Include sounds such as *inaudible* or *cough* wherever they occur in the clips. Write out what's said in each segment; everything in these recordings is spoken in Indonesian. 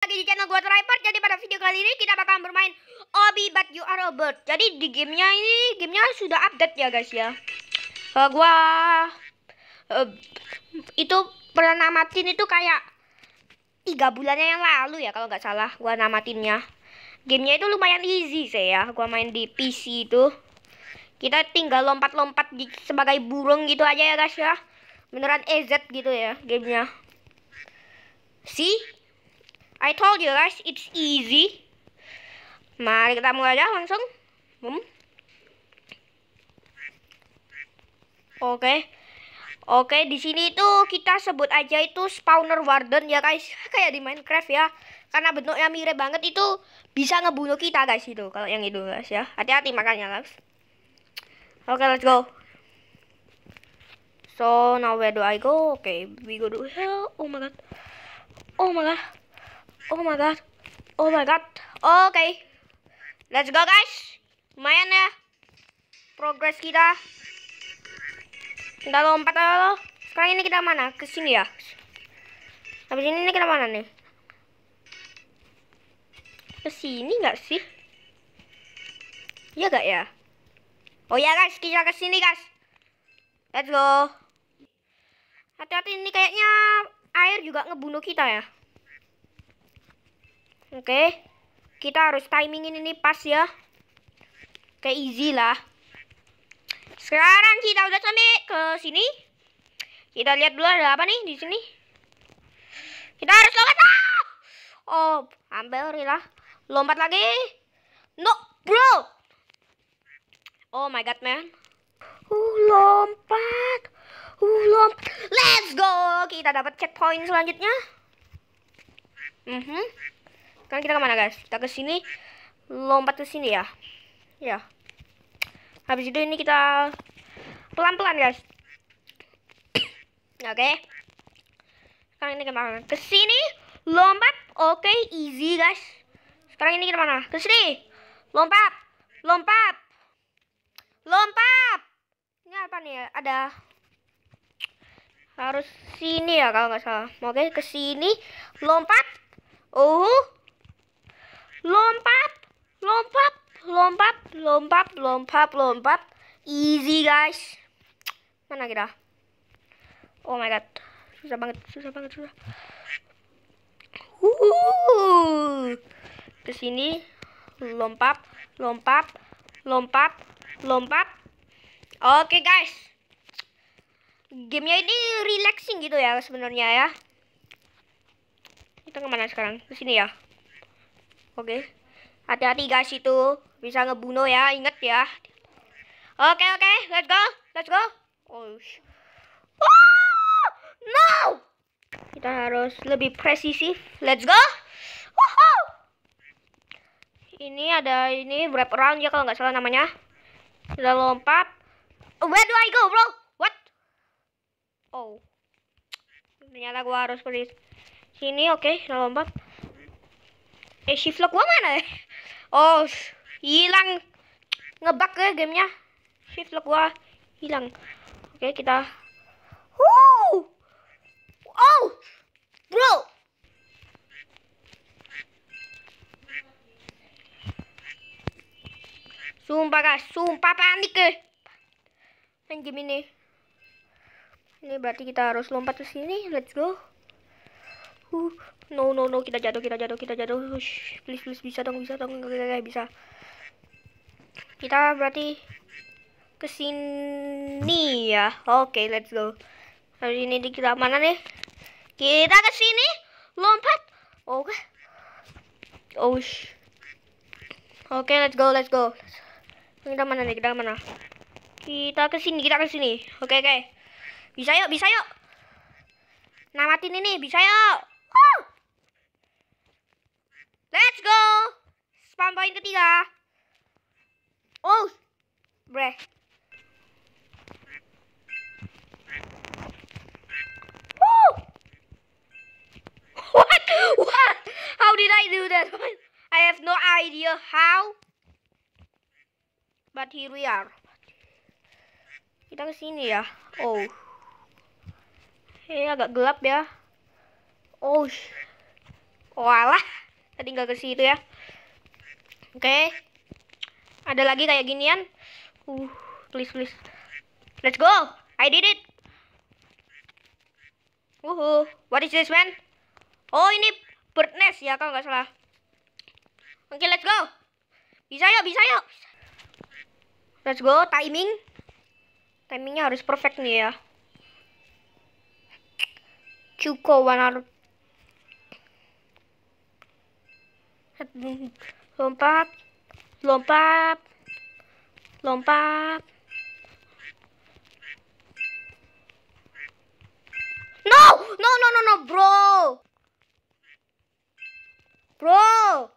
lagi di channel gua Tripod. Jadi pada video kali ini kita bakal bermain Obi But You Are Robot. Jadi di gamenya ini gamenya sudah update ya guys ya. Uh, gua uh, itu pernah namatin itu kayak tiga bulannya yang lalu ya kalau nggak salah gua namatinnya. Gamenya itu lumayan easy sih ya. Gua main di PC itu. Kita tinggal lompat-lompat sebagai burung gitu aja ya guys ya. Beneran EZ gitu ya gamenya. si I told you guys it's easy. Mari kita mulai aja langsung. Boom. Hmm. Oke. Okay. Oke, okay, di sini itu kita sebut aja itu spawner warden ya guys. *laughs* Kayak di Minecraft ya. Karena bentuknya mirip banget itu bisa ngebunuh kita guys itu kalau yang itu guys ya. Hati-hati makanya guys. Oke, okay, let's go. So now where do I go? Okay, we go to hell. Oh my god. Oh my god. Oh my god. Oh my god. Oke. Okay. Let's go guys. Lumayan ya. progress kita. Kita lompat lo. Sekarang ini kita mana? Ke sini ya. Habis ini, ini kita mana nih? Ke sini nggak sih? Iya gak ya? Oh ya guys, kita ke sini guys. Let's go. Hati-hati ini kayaknya air juga ngebunuh kita ya. Oke. Okay. Kita harus timingin ini pas ya. Kayak easy lah. Sekarang kita udah sampai ke sini. Kita lihat dulu ada apa nih di sini. Kita harus lompat. Ah! Oh, ambil lah. Lompat lagi. No, bro. Oh my god, man. Uh, lompat. Uh, lompat. Let's go. Kita dapat checkpoint selanjutnya. Mhm. Mm -hmm. Sekarang kita kemana guys? Kita ke sini, lompat ke sini ya. Ya. Habis itu ini kita pelan-pelan guys. *coughs* Oke. Okay. Sekarang ini kemana? Ke sini, lompat. Oke, okay, easy guys. Sekarang ini kita mana? Ke sini. Lompat, lompat, lompat. Ini apa nih? Ada harus sini ya kalau nggak salah. Oke, ke sini, lompat. Oh, lompat lompat lompat lompat lompat lompat easy guys mana kita oh my god susah banget susah banget susah uh kesini lompat lompat lompat lompat oke okay, guys gamenya ini relaxing gitu ya sebenarnya ya kita kemana sekarang kesini ya Oke. Okay. Hati-hati guys itu bisa ngebunuh ya, Ingat ya. Oke okay, oke, okay. let's go, let's go. Oh, oh, no. Kita harus lebih presisi. Let's go. Woohoo. Ini ada ini berapa orang ya kalau nggak salah namanya. Kita lompat. Where do I go, bro? What? Oh. Ternyata gua harus pergi sini. Oke, okay. kita lompat. Eh shift lock gua mana ya? Oh, hilang. Ngebug ya gamenya. Shift lock gua hilang. Oke, okay, kita Woo! Oh! Bro. Sumpah guys, sumpah panik ke. Eh. Main game ini. Ini berarti kita harus lompat ke sini. Let's go. Uh no no no kita jatuh kita jatuh kita jatuh Shhh, please please bisa dong bisa dong gak, gak, bisa kita berarti kesini ya oke okay, let's go hari ini kita mana nih kita ke sini lompat oke okay. oh oke okay, let's go let's go kita mana nih kita mana kita ke sini kita ke sini oke okay, oke okay. bisa yuk bisa yuk namatin ini bisa yuk oh! poin ketiga. Oh, bre. What? What? How did I do that? I have no idea how. But here we are. Kita ke sini ya. Oh. Eh, agak gelap ya. Oh. Walah, tadi nggak ke situ ya. Oke. Okay. Ada lagi kayak ginian. Uh, please please. Let's go. I did it. Wuhu. What is this, man? Oh, ini bird nest ya kalau nggak salah. Oke, okay, let's go. Bisa yuk, bisa yuk. Let's go, timing. Timingnya harus perfect nih ya. cukup warna. ลมปั๊บลมปั๊บลมปั๊บ no no no no no bro bro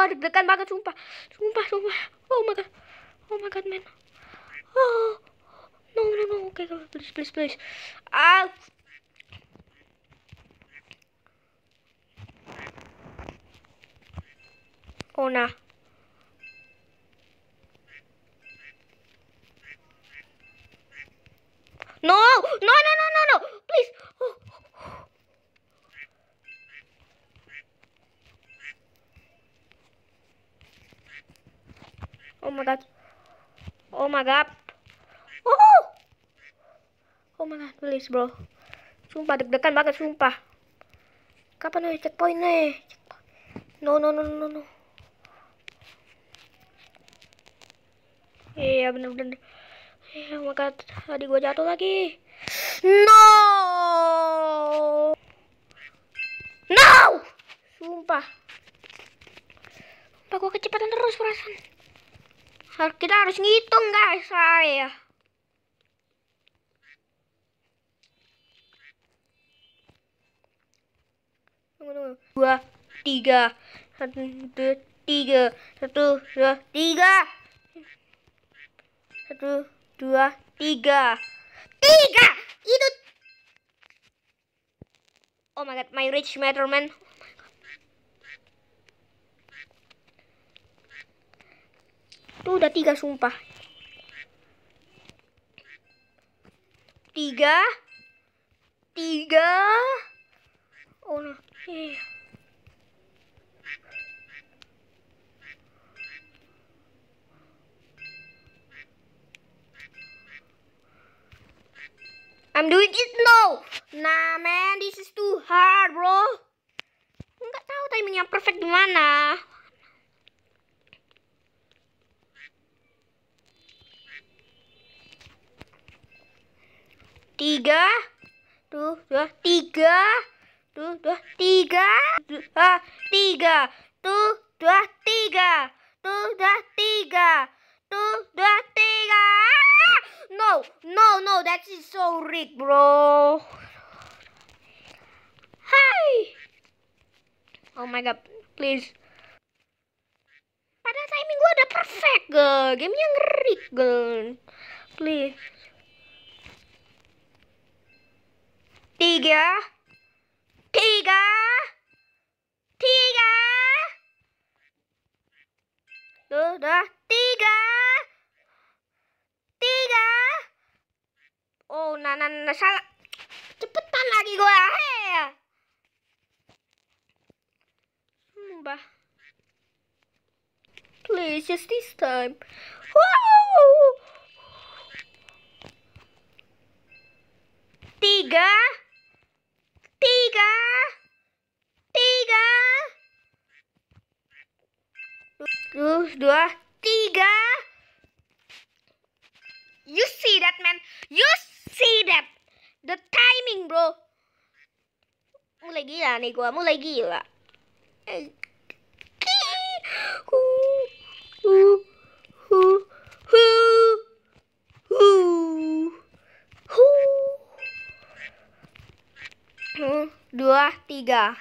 gua deg-degan banget sumpah. Sumpah, sumpah. Oh my god. Oh my god, man. Oh. No, no, no. Oke, okay, please, please, please. Ah. Oh, nah. Oh my god. Oh. Oh my god, please bro. Sumpah deg-degan banget sumpah. Kapan nih checkpoint nih? No no no no no. Iya bener-bener. Iya, oh maka tadi gua jatuh lagi. No! No! Sumpah. Sumpah gua kecepatan terus perasaan kita harus ngitung guys saya ya. dua tiga satu dua tiga satu dua tiga satu dua tiga tiga itu oh my god my rich matter man Tuh udah tiga sumpah. Tiga. Tiga. Oh no. Nah. Eh. I'm doing it now. Nah, man, this is too hard, bro. Nggak tahu timingnya perfect gimana. tiga tuh dua tiga tuh dua tiga dua ah, tiga tuh dua tiga tuh dua tiga tuh dua tiga no no no that is so rigged bro hi oh my god please pada timing gue ada perfect girl gamenya ngeri girl please tiga, tiga, tiga, sudah tiga, tiga. Oh, nah, nah, nah, salah. Cepetan lagi gue. Hey. Hmm, Please, just this time. Wow. Tiga tiga tiga terus dua tiga you see that man you see that the timing bro mulai gila nih gua mulai gila Mm-hmm dua, tiga.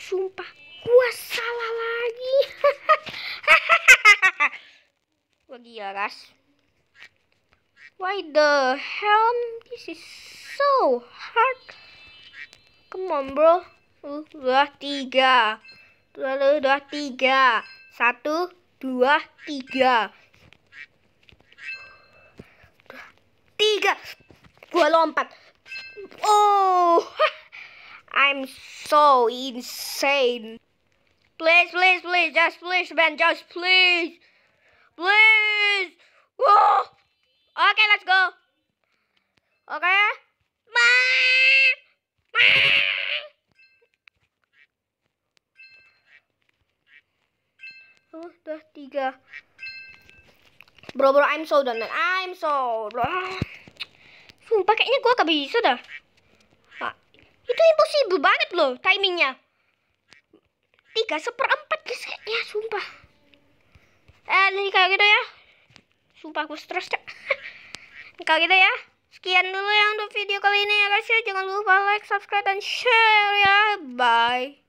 Sumpah, gua salah lagi. gua gila, guys. Why the hell? This is so hard. Come on, bro. Uh, dua, tiga. Dua, dua, tiga. Satu, dua, tiga. aja gue lompat oh *laughs* I'm so insane please please please just please man just please please Whoa. Oh. okay let's go okay Oh, udah tiga bro bro I'm so done man I'm so bro Sumpah hmm, kayaknya gua gak bisa dah. Pak, itu impossible banget loh timingnya. Tiga seperempat guys kayaknya, sumpah. Eh, ini kayak gitu ya. Sumpah gue stres cak. *laughs* kayak gitu ya. Sekian dulu ya untuk video kali ini ya guys ya. Jangan lupa like, subscribe, dan share ya. Bye.